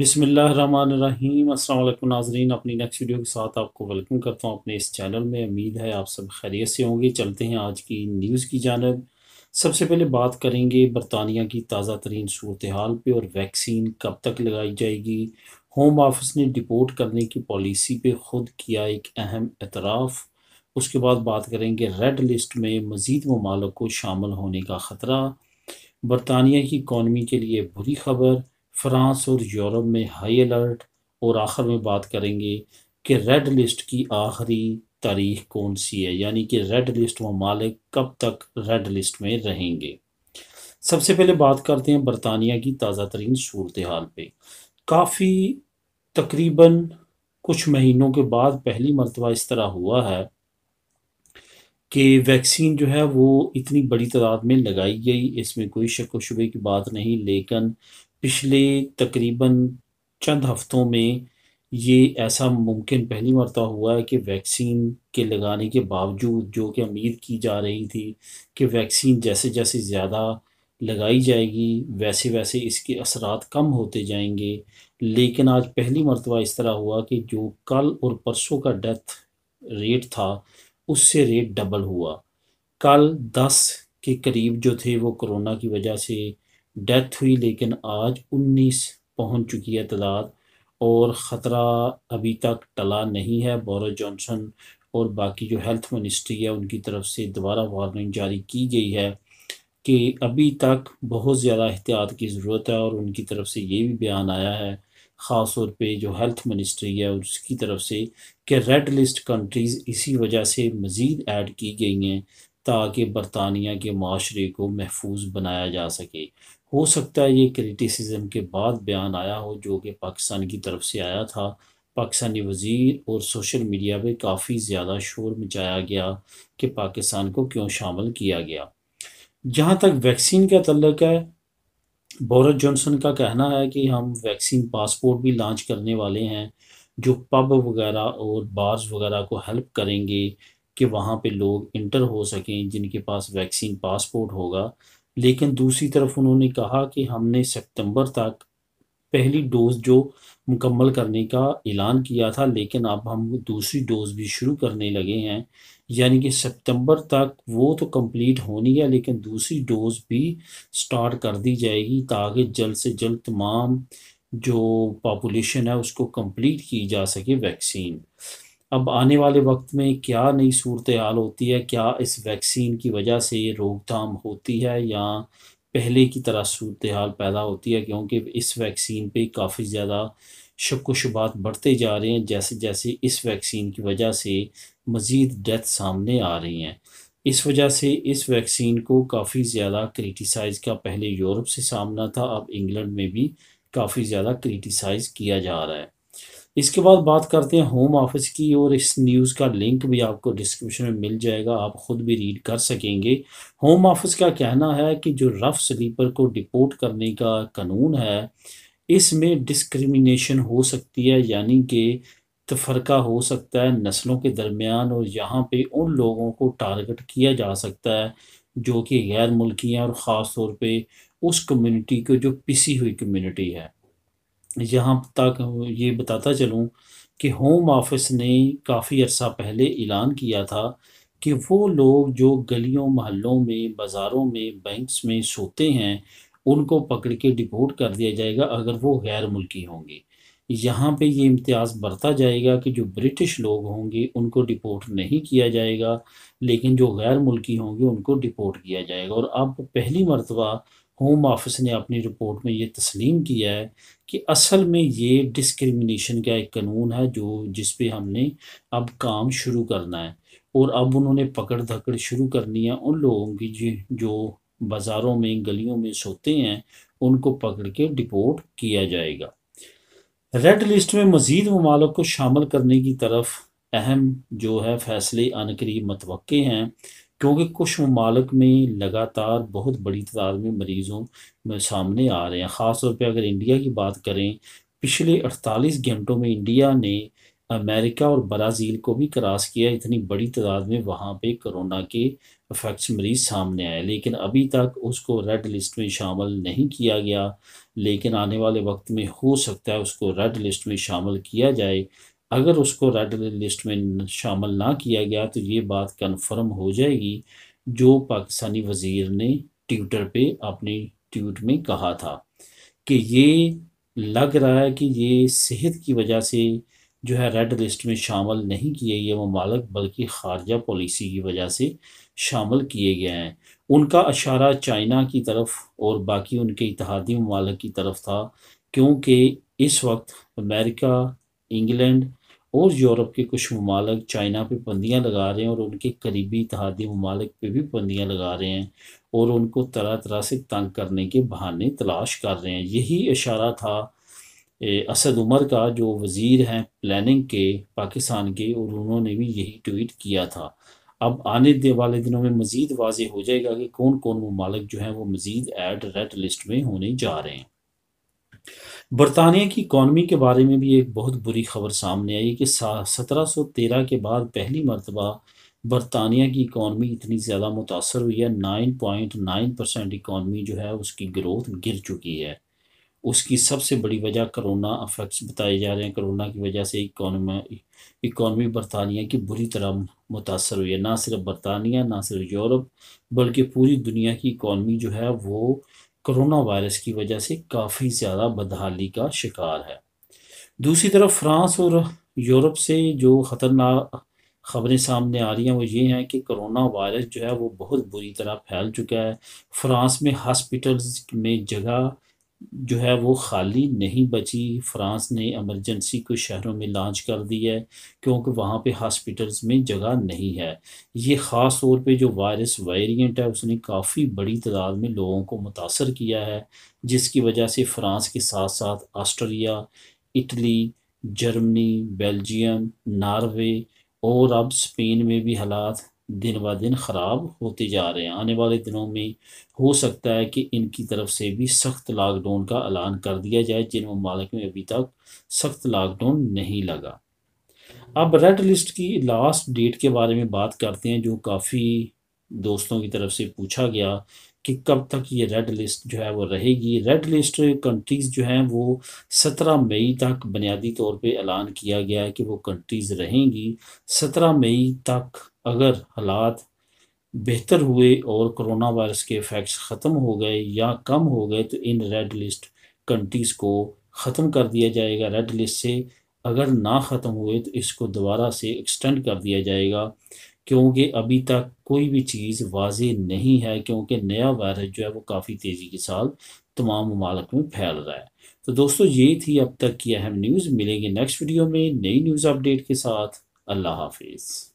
बिसमीम अल्लाम नाजरीन अपनी नेक्स्ट वीडियो के साथ आपको वेलकम करता हूँ अपने इस चैनल में उम्मीद है आप सब खैरियत से होंगे चलते हैं आज की न्यूज़ की जानब सबसे पहले बात करेंगे बरतानिया की ताज़ा तरीन सूरत हाल पर और वैक्सीन कब तक लगाई जाएगी होम ऑफिस ने डिपोर्ट करने की पॉलिसी पर खुद किया एक अहम एतराफ़ उसके बाद बात करेंगे रेड लिस्ट में मज़ीद ममालक को शामिल होने का ख़तरा बरतानिया की इकानमी के लिए बुरी खबर फ्रांस और यूरोप में हाई अलर्ट और आखिर में बात करेंगे कि रेड लिस्ट की आखिरी तारीख कौन सी है यानी कि रेड लिस्ट ममालिक कब तक रेड लिस्ट में रहेंगे सबसे पहले बात करते हैं बरतानिया की ताज़ा तरीन सूरत हाल पर काफ़ी तकरीबन कुछ महीनों के बाद पहली मरतबा इस तरह हुआ है कि वैक्सीन जो है वो इतनी बड़ी तादाद में लगाई गई इसमें कोई शक व शुबे की बात नहीं लेकिन पिछले तकरीबन चंद हफ्तों में ये ऐसा मुमकिन पहली मरतबा हुआ है कि वैक्सीन के लगाने के बावजूद जो कि उम्मीद की जा रही थी कि वैक्सीन जैसे जैसे ज़्यादा लगाई जाएगी वैसे वैसे इसके असरात कम होते जाएंगे लेकिन आज पहली मरतबा इस तरह हुआ कि जो कल और परसों का डेथ रेट था उससे रेट डबल हुआ कल दस के करीब जो थे वो कोरोना की वजह से डेथ हुई लेकिन आज उन्नीस पहुंच चुकी है तादाद और ख़तरा अभी तक टला नहीं है बोरिस जॉनसन और बाकी जो हेल्थ मिनिस्ट्री है उनकी तरफ से दोबारा वार्निंग जारी की गई है कि अभी तक बहुत ज़्यादा एहतियात की ज़रूरत है और उनकी तरफ से ये भी बयान आया है ख़ास तौर पे जो हेल्थ मिनिस्ट्री है उसकी तरफ से कि रेड लिस्ट कंट्रीज़ इसी वजह से मज़ीद ऐड की गई हैं ताकि बरतानिया के माशरे को महफूज बनाया जा सके हो सकता है ये क्रिटिसिज्म के बाद बयान आया हो जो कि पाकिस्तान की तरफ से आया था पाकिस्तानी वजीर और सोशल मीडिया पे काफ़ी ज़्यादा शोर मचाया गया कि पाकिस्तान को क्यों शामिल किया गया जहाँ तक वैक्सीन का तल्लक है बोरस जॉनसन का कहना है कि हम वैक्सीन पासपोर्ट भी लॉन्च करने वाले हैं जो पब वगैरह और बार्स वगैरह को हेल्प करेंगे कि वहाँ पे लोग इंटर हो सकें जिनके पास वैक्सीन पासपोर्ट होगा लेकिन दूसरी तरफ उन्होंने कहा कि हमने सितंबर तक पहली डोज जो मुकम्मल करने का ऐलान किया था लेकिन अब हम दूसरी डोज भी शुरू करने लगे हैं यानी कि सितंबर तक वो तो कंप्लीट होनी है लेकिन दूसरी डोज भी स्टार्ट कर दी जाएगी ताकि जल्द से जल्द तमाम जो पॉपुलेशन है उसको कंप्लीट की जा सके वैक्सीन अब आने वाले वक्त में क्या नई सूरत हाल होती है क्या इस वैक्सीन की वजह से रोकथाम होती है या पहले की तरह सूरत हाल पैदा होती है क्योंकि इस वैक्सीन पे काफ़ी ज़्यादा शक व शुबात बढ़ते जा रहे हैं जैसे जैसे इस वैक्सीन की वजह से मज़ीद डेथ सामने आ रही हैं इस वजह से इस वैक्सीन को काफ़ी ज़्यादा क्रिटिसाइज़ का पहले यूरोप से सामना था अब इंग्लैंड में भी काफ़ी ज़्यादा क्रिटिसाइज़ किया जा रहा है इसके बाद बात करते हैं होम ऑफिस की और इस न्यूज़ का लिंक भी आपको डिस्क्रिप्शन में मिल जाएगा आप ख़ुद भी रीड कर सकेंगे होम ऑफिस का कहना है कि जो रफ़ स्लीपर को डिपोर्ट करने का कानून है इसमें डिस्क्रिमिनेशन हो सकती है यानी कि तफरका हो सकता है नस्लों के दरमियान और यहाँ पे उन लोगों को टारगेट किया जा सकता है जो कि गैर मुल्की हैं और ख़ास तौर पर उस कम्यूनिटी को जो पिसी हुई कम्यूनिटी है यहाँ तक ये बताता चलूँ कि होम ऑफिस ने काफ़ी अर्सा पहले ऐलान किया था कि वो लोग जो गलियों महलों में बाज़ारों में बैंक्स में सोते हैं उनको पकड़ के डिपोर्ट कर दिया जाएगा अगर वो गैर मुल्की होंगे यहाँ पे ये इम्तियाज़ बरता जाएगा कि जो ब्रिटिश लोग होंगे उनको डिपोर्ट नहीं किया जाएगा लेकिन जो गैर मुल्की होंगे उनको डिपोर्ट किया जाएगा और अब पहली मरतबा होम ऑफिस ने अपनी रिपोर्ट में ये तस्लीम किया है कि असल में ये डिस्क्रिमिनेशन का एक कानून है जो जिस पे हमने अब काम शुरू करना है और अब उन्होंने पकड़ धकड़ शुरू करनी है उन लोगों की जो, जो बाज़ारों में गलियों में सोते हैं उनको पकड़ के डिपोर्ट किया जाएगा रेड लिस्ट में मज़ीद ममालक को शामिल करने की तरफ अहम जो है फैसले अनकरीब मतवे हैं क्योंकि कुछ ममालक में लगातार बहुत बड़ी तादाद में मरीज़ों में सामने आ रहे हैं ख़ास तौर अगर इंडिया की बात करें पिछले 48 घंटों में इंडिया ने अमेरिका और ब्राज़ील को भी क्रॉस किया इतनी बड़ी तादाद में वहाँ पे कोरोना के इफेक्ट्स मरीज सामने आए लेकिन अभी तक उसको रेड लिस्ट में शामिल नहीं किया गया लेकिन आने वाले वक्त में हो सकता है उसको रेड लिस्ट में शामिल किया जाए अगर उसको रेड लिस्ट में शामिल ना किया गया तो ये बात कन्फर्म हो जाएगी जो पाकिस्तानी वजीर ने ट्विटर पे अपने ट्वीट में कहा था कि ये लग रहा है कि ये सेहत की वजह से जो है रेड लिस्ट में शामिल नहीं किए गए ममालक बल्कि खारजा पॉलिसी की वजह से शामिल किए गए हैं उनका इशारा चाइना की तरफ और बाकी उनके इतिहादी ममालक की तरफ था क्योंकि इस वक्त अमेरिका इंग्लैंड और यूरोप के कुछ ममालक चाइना पे पंदियाँ लगा रहे हैं और उनके करीबी इतिहादी ममालक पे भी पंदियाँ लगा रहे हैं और उनको तरह तरह से तंग करने के बहाने तलाश कर रहे हैं यही इशारा था असद उमर का जो वज़ीर हैं प्लानिंग के पाकिस्तान के और उन्होंने भी यही ट्वीट किया था अब आने दे वाले दिनों में मज़ीद वाजे हो जाएगा कि कौन कौन ममालक जो हैं वो मज़ीद एड रेड लिस्ट में होने जा रहे हैं बरतानिया की इकॉनमी के बारे में भी एक बहुत बुरी खबर सामने आई कि सत्रह सौ तेरह के बाद पहली मरतबा बरतानिया की इकॉनमी इतनी ज़्यादा मुतासर हुई है nine point nine percent economy जो है उसकी ग्रोथ गिर चुकी है उसकी सबसे बड़ी वजह करोना अफेक्ट्स बताए जा रहे हैं करोना की वजह से इकॉनमी बरतानिया की बुरी तरह मुतासर हुई है ना सिर्फ बरतानिया ना सिर्फ यूरोप बल्कि पूरी दुनिया की इकॉनमी जो है वो कोरोना वायरस की वजह से काफ़ी ज़्यादा बदहाली का शिकार है दूसरी तरफ फ्रांस और यूरोप से जो ख़तरनाक खबरें सामने आ रही हैं वो ये हैं कि कोरोना वायरस जो है वो बहुत बुरी तरह फैल चुका है फ्रांस में हॉस्पिटल्स में जगह जो है वो खाली नहीं बची फ्रांस ने एमरजेंसी को शहरों में लॉन्च कर दी है क्योंकि वहाँ पे हॉस्पिटल्स में जगह नहीं है ये ख़ास तौर पे जो वायरस वेरिएंट है उसने काफ़ी बड़ी तादाद में लोगों को मुतासर किया है जिसकी वजह से फ्रांस के साथ साथ Australia Italy Germany Belgium Norway और अब स्पेन में भी हालात दिन ब दिन ख़राब होते जा रहे हैं आने वाले दिनों में हो सकता है कि इनकी तरफ से भी सख्त लॉकडाउन का ऐलान कर दिया जाए जिन ममालिक में अभी तक सख्त लॉकडाउन नहीं लगा अब रेड लिस्ट की लास्ट डेट के बारे में बात करते हैं जो काफ़ी दोस्तों की तरफ से पूछा गया कि कब तक ये रेड लिस्ट जो है वो रहेगी रेड लिस्ट कंट्रीज़ जो हैं वो सत्रह मई तक बुनियादी तौर पे ऐलान किया गया है कि वो कंट्रीज़ रहेंगी सत्रह मई तक अगर हालात बेहतर हुए और कोरोना वायरस के इफ़ेक्ट्स ख़त्म हो गए या कम हो गए तो इन रेड लिस्ट कंट्रीज़ को ख़त्म कर दिया जाएगा रेड लिस्ट से अगर ना ख़त्म हुए तो इसको दोबारा से एक्सटेंड कर दिया जाएगा क्योंकि अभी तक कोई भी चीज़ वाज नहीं है क्योंकि नया वायरस जो है वो काफ़ी तेज़ी के साथ तमाम ममालक में फैल रहा है तो दोस्तों ये थी अब तक की अहम न्यूज़ मिलेंगे नेक्स्ट वीडियो में नई न्यूज़ अपडेट के साथ अल्लाह हाफिज़